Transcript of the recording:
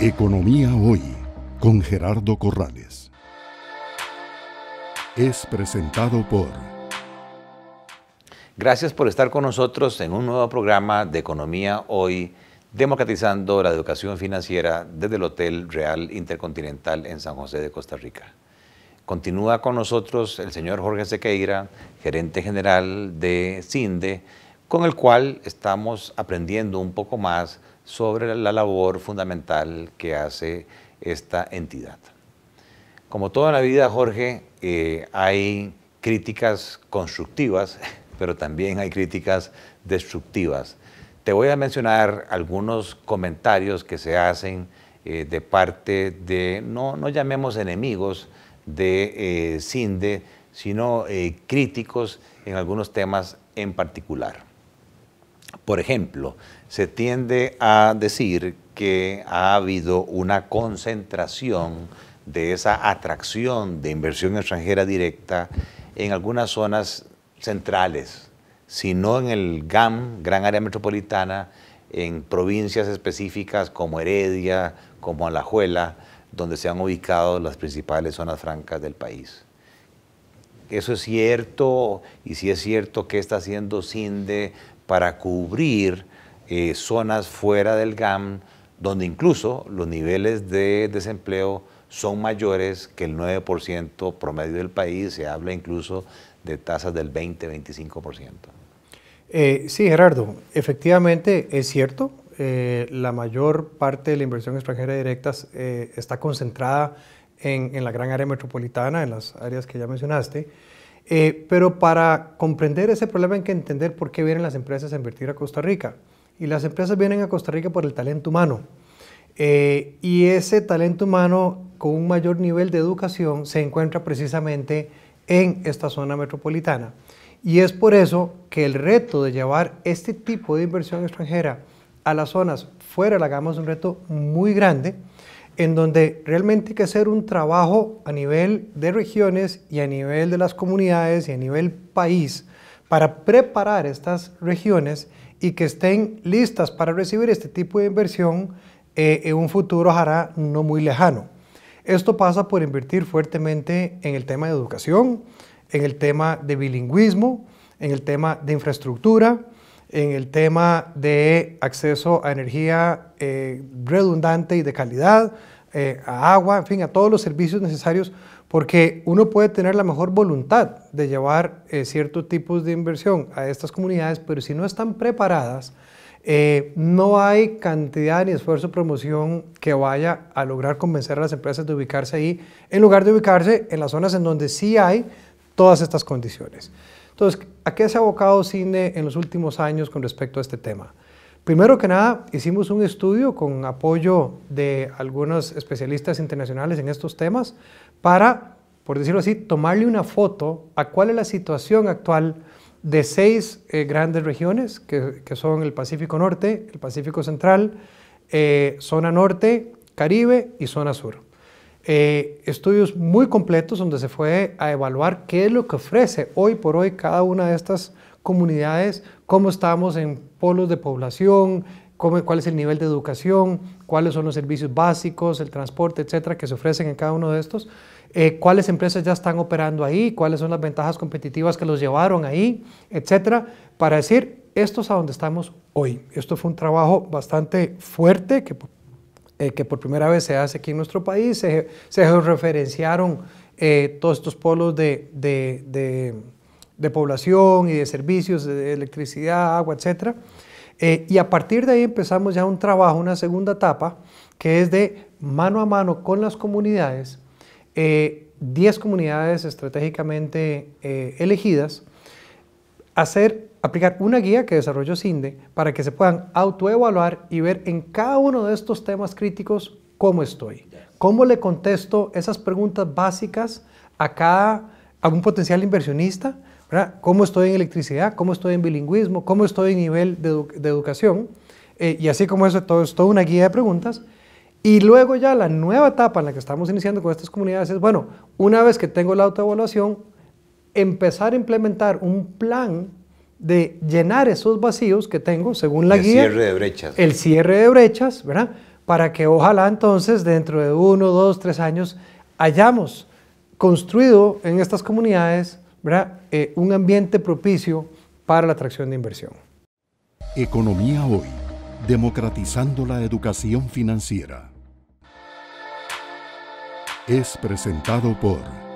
Economía Hoy con Gerardo Corrales. Es presentado por... Gracias por estar con nosotros en un nuevo programa de Economía Hoy, democratizando la educación financiera desde el Hotel Real Intercontinental en San José de Costa Rica. Continúa con nosotros el señor Jorge Sequeira, gerente general de CINDE, con el cual estamos aprendiendo un poco más sobre la labor fundamental que hace esta entidad. Como toda la vida, Jorge, eh, hay críticas constructivas, pero también hay críticas destructivas. Te voy a mencionar algunos comentarios que se hacen eh, de parte de, no, no llamemos enemigos de eh, CINDE, sino críticos en algunos temas en particular. Por ejemplo, se tiende a decir que ha habido una concentración de esa atracción de inversión extranjera directa en algunas zonas centrales, sino en el GAM, Gran Área Metropolitana, en provincias específicas como Heredia, como Alajuela, donde se han ubicado las principales zonas francas del país. ¿Eso es cierto? Y si es cierto, ¿qué está haciendo CINDE para cubrir eh, zonas fuera del GAM, donde incluso los niveles de desempleo son mayores que el 9% promedio del país, se habla incluso de tasas del 20-25%. Eh, sí, Gerardo, efectivamente es cierto, eh, la mayor parte de la inversión extranjera directa eh, está concentrada en, en, la gran área metropolitana, en las áreas que ya mencionaste, eh, pero para comprender ese problema hay que entender por qué vienen las empresas a invertir a Costa Rica. Y las empresas vienen a Costa Rica por el talento humano. Eh, y ese talento humano con un mayor nivel de educación se encuentra precisamente en esta zona metropolitana. Y es por eso que el reto de llevar este tipo de inversión extranjera a las zonas fuera de la gama es un reto muy grande en donde realmente hay que hacer un trabajo a nivel de regiones y a nivel de las comunidades y a nivel país para preparar estas regiones y que estén listas para recibir este tipo de inversión eh, en un futuro ojalá no muy lejano. Esto pasa por invertir fuertemente en el tema de educación, en el tema de bilingüismo, en el tema de infraestructura, en el tema de acceso a energía eh, redundante y de calidad, eh, a agua, en fin, a todos los servicios necesarios, porque uno puede tener la mejor voluntad de llevar eh, ciertos tipos de inversión a estas comunidades, pero si no están preparadas, no hay cantidad ni esfuerzo de promoción que vaya a lograr convencer a las empresas de ubicarse ahí, en lugar de ubicarse en las zonas en donde sí hay todas estas condiciones. Entonces, ¿a qué se ha abocado CINE en los últimos años con respecto a este tema? Primero que nada, hicimos un estudio con apoyo de algunos especialistas internacionales en estos temas para, por decirlo así, tomarle una foto a cuál es la situación actual de seis eh, grandes regiones, que, son el Pacífico Norte, el Pacífico Central, eh, Zona Norte, Caribe y Zona Sur. Eh, estudios muy completos donde se fue a evaluar qué es lo que ofrece hoy por hoy cada una de estas comunidades, cómo estamos en polos de población, cuál es el nivel de educación, cuáles son los servicios básicos, el transporte, etcétera, que se ofrecen en cada uno de estos, eh, cuáles empresas ya están operando ahí, cuáles son las ventajas competitivas que los llevaron ahí, etcétera, para decir, esto es a donde estamos hoy. Esto fue un trabajo bastante fuerte que eh, que por primera vez se hace aquí en nuestro país, se, se referenciaron eh, todos estos polos de, de, de, población y de servicios, de electricidad, agua, etc. Eh, y a partir de ahí empezamos ya un trabajo, una segunda etapa, que es de mano a mano con las comunidades, 10 comunidades estratégicamente elegidas, hacer aplicar una guía que desarrolló CINDE para que se puedan autoevaluar y ver en cada uno de estos temas críticos cómo estoy, cómo le contesto esas preguntas básicas a cada a un potencial inversionista, cómo estoy en electricidad, cómo estoy en bilingüismo, cómo estoy en nivel de, educación, eh, y así como eso, todo, es toda una guía de preguntas. Y luego ya la nueva etapa en la que estamos iniciando con estas comunidades es, bueno, una vez que tengo la autoevaluación, empezar a implementar un plan de llenar esos vacíos que tengo, según la guía. El cierre de brechas. El cierre de brechas, ¿verdad? Para que ojalá entonces dentro de uno, dos, tres años hayamos construido en estas comunidades ¿verdad? Eh, un ambiente propicio para la atracción de inversión. Economía hoy, democratizando la educación financiera. Es presentado por...